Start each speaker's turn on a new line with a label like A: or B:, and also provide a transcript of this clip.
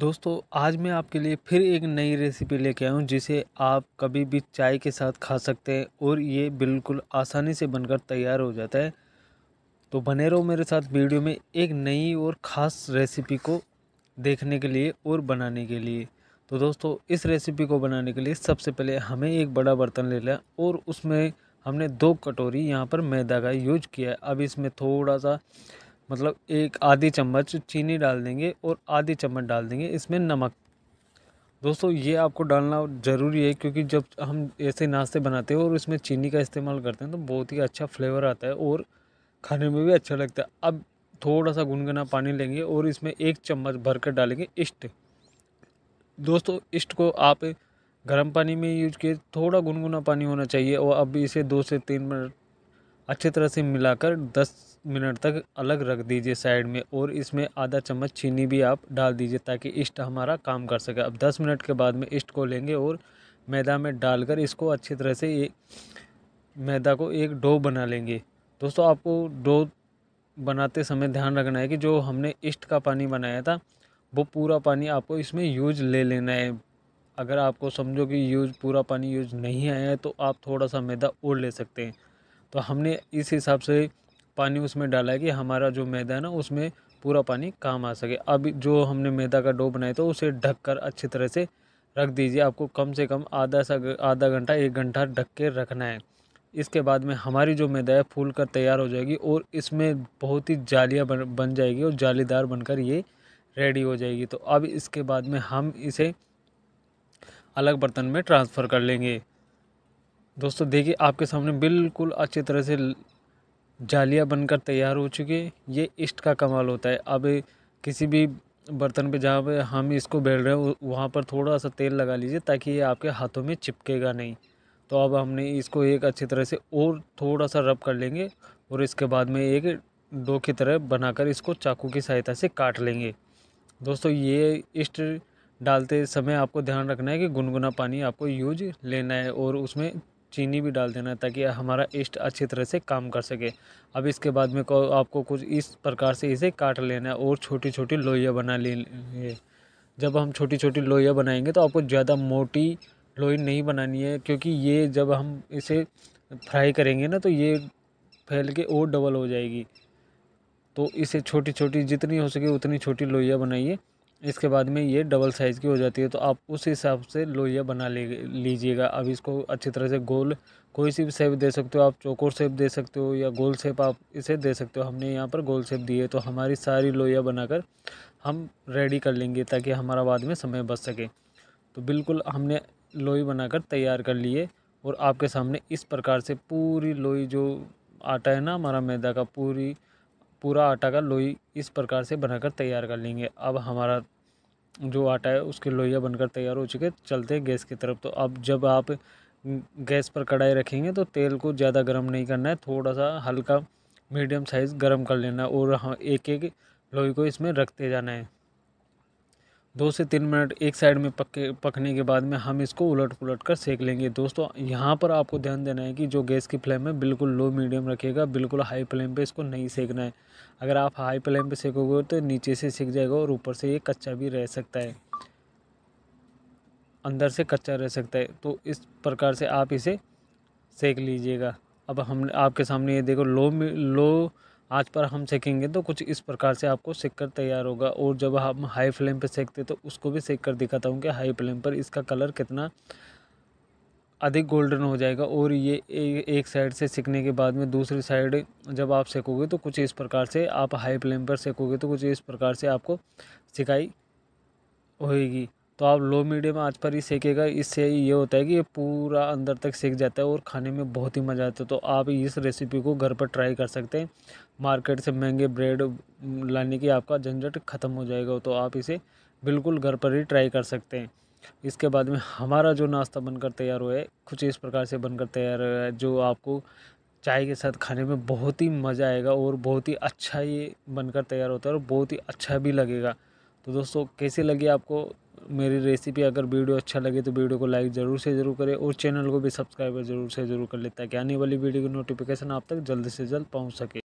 A: दोस्तों आज मैं आपके लिए फिर एक नई रेसिपी लेके आया हूँ जिसे आप कभी भी चाय के साथ खा सकते हैं और ये बिल्कुल आसानी से बनकर तैयार हो जाता है तो बने रहो मेरे साथ वीडियो में एक नई और ख़ास रेसिपी को देखने के लिए और बनाने के लिए तो दोस्तों इस रेसिपी को बनाने के लिए सबसे पहले हमें एक बड़ा बर्तन ले लिया और उसमें हमने दो कटोरी यहाँ पर मैदा का यूज किया है अब इसमें थोड़ा सा मतलब एक आधी चम्मच चीनी डाल देंगे और आधी चम्मच डाल देंगे इसमें नमक दोस्तों ये आपको डालना ज़रूरी है क्योंकि जब हम ऐसे नाश्ते बनाते हैं और इसमें चीनी का इस्तेमाल करते हैं तो बहुत ही अच्छा फ्लेवर आता है और खाने में भी अच्छा लगता है अब थोड़ा सा गुनगुना पानी लेंगे और इसमें एक चम्मच भर कर डालेंगे इष्ट दोस्तों इष्ट को आप गर्म पानी में यूज किए थोड़ा गुनगुना पानी होना चाहिए और अब इसे दो से तीन मिनट अच्छी तरह से मिलाकर दस मिनट तक अलग रख दीजिए साइड में और इसमें आधा चम्मच चीनी भी आप डाल दीजिए ताकि इष्ट हमारा काम कर सके अब दस मिनट के बाद में इष्ट को लेंगे और मैदा में डालकर इसको अच्छी तरह से एक मैदा को एक डो बना लेंगे दोस्तों आपको डो बनाते समय ध्यान रखना है कि जो हमने इष्ट का पानी बनाया था वो पूरा पानी आपको इसमें यूज ले लेना है अगर आपको समझो कि यूज पूरा पानी यूज नहीं आया है तो आप थोड़ा सा मैदा और ले सकते हैं तो हमने इस हिसाब से पानी उसमें डाला है कि हमारा जो मैदा है ना उसमें पूरा पानी काम आ सके अब जो हमने मैदा का डो बनाया तो उसे ढक कर अच्छी तरह से रख दीजिए आपको कम से कम आधा सा आधा घंटा एक घंटा ढक के रखना है इसके बाद में हमारी जो मैदा है फूल कर तैयार हो जाएगी और इसमें बहुत ही जालियाँ बन बन जाएगी और जालीदार बनकर ये रेडी हो जाएगी तो अब इसके बाद में हम इसे अलग बर्तन में ट्रांसफ़र कर लेंगे दोस्तों देखिए आपके सामने बिल्कुल अच्छी तरह से जालियाँ बनकर तैयार हो चुकी है ये ईस्ट का कमाल होता है अब किसी भी बर्तन पे जहाँ पे हम इसको बेल रहे हैं वहाँ पर थोड़ा सा तेल लगा लीजिए ताकि ये आपके हाथों में चिपकेगा नहीं तो अब हमने इसको एक अच्छी तरह से और थोड़ा सा रब कर लेंगे और इसके बाद में एक डो की तरह बनाकर इसको चाकू की सहायता से काट लेंगे दोस्तों ये इष्ट डालते समय आपको ध्यान रखना है कि गुनगुना पानी आपको यूज लेना है और उसमें चीनी भी डाल देना ताकि हमारा ईस्ट अच्छी तरह से काम कर सके अब इसके बाद में को आपको कुछ इस प्रकार से इसे काट लेना है और छोटी छोटी लोहिया बना लेंगे जब हम छोटी छोटी लोहिया बनाएंगे तो आपको ज़्यादा मोटी लोई नहीं बनानी है क्योंकि ये जब हम इसे फ्राई करेंगे ना तो ये फैल के और डबल हो जाएगी तो इसे छोटी छोटी जितनी हो सके उतनी छोटी लोहिया बनाइए इसके बाद में ये डबल साइज़ की हो जाती है तो आप उस हिसाब से लोहिया बना ले लीजिएगा अब इसको अच्छी तरह से गोल कोई सी भी शेप दे सकते हो आप चौकोर शेप दे सकते हो या गोल शेप आप इसे दे सकते हो हमने यहाँ पर गोल शेप दी है तो हमारी सारी लोहिया बनाकर हम रेडी कर लेंगे ताकि हमारा बाद में समय बच सके तो बिल्कुल हमने लोई बनाकर तैयार कर लिए और आपके सामने इस प्रकार से पूरी लोई जो आटा है ना हमारा मैदा का पूरी पूरा आटा का लोई इस प्रकार से बनाकर तैयार कर लेंगे अब हमारा जो आटा है उसके लोहिया बनकर तैयार हो चुके चलते गैस की तरफ तो अब जब आप गैस पर कढ़ाई रखेंगे तो तेल को ज़्यादा गर्म नहीं करना है थोड़ा सा हल्का मीडियम साइज़ गर्म कर लेना और हाँ एक एक लोई को इसमें रखते जाना है दो से तीन मिनट एक साइड में पके पकने के बाद में हम इसको उलट पुलट कर सेक लेंगे दोस्तों यहाँ पर आपको ध्यान देना है कि जो गैस की फ्लेम है बिल्कुल लो मीडियम रखेगा बिल्कुल हाई फ्लेम पे इसको नहीं सेकना है अगर आप हाई फ्लेम पे सेकोगे तो नीचे से सेक जाएगा और ऊपर से ये कच्चा भी रह सकता है अंदर से कच्चा रह सकता है तो इस प्रकार से आप इसे सेक लीजिएगा अब हम आपके सामने ये देखो लो लो आज पर हम सेकेंगे तो कुछ इस प्रकार से आपको सेक कर तैयार होगा और जब हम हाई फ्लेम पर सेकते तो उसको भी सेक कर दिखाता हूँ कि हाई फ्लेम पर इसका कलर कितना अधिक गोल्डन हो जाएगा और ये एक साइड से सिकने के बाद में दूसरी साइड जब आप सेकोगे तो कुछ इस प्रकार से आप हाई फ्लेम पर सेकोगे तो कुछ इस प्रकार से आपको सिकाई होएगी तो आप लो मीडियम आज पर ही सेकेगा इससे ये होता है कि ये पूरा अंदर तक सेक जाता है और खाने में बहुत ही मज़ा आता है तो आप इस रेसिपी को घर पर ट्राई कर सकते हैं मार्केट से महंगे ब्रेड लाने की आपका झंझट ख़त्म हो जाएगा तो आप इसे बिल्कुल घर पर ही ट्राई कर सकते हैं इसके बाद में हमारा जो नाश्ता बनकर तैयार हुआ है कुछ इस प्रकार से बनकर तैयार हुआ है जो आपको चाय के साथ खाने में बहुत ही मज़ा आएगा और बहुत ही अच्छा ये बनकर तैयार होता है और बहुत ही अच्छा भी लगेगा तो दोस्तों कैसे लगी आपको मेरी रेसिपी अगर वीडियो अच्छा लगे तो वीडियो को लाइक ज़रूर से ज़रूर करें और चैनल को भी सब्सक्राइब ज़रूर से ज़रूर कर है ताकि आने वाली वीडियो की नोटिफिकेशन आप तक जल्द से जल्द पहुँच सके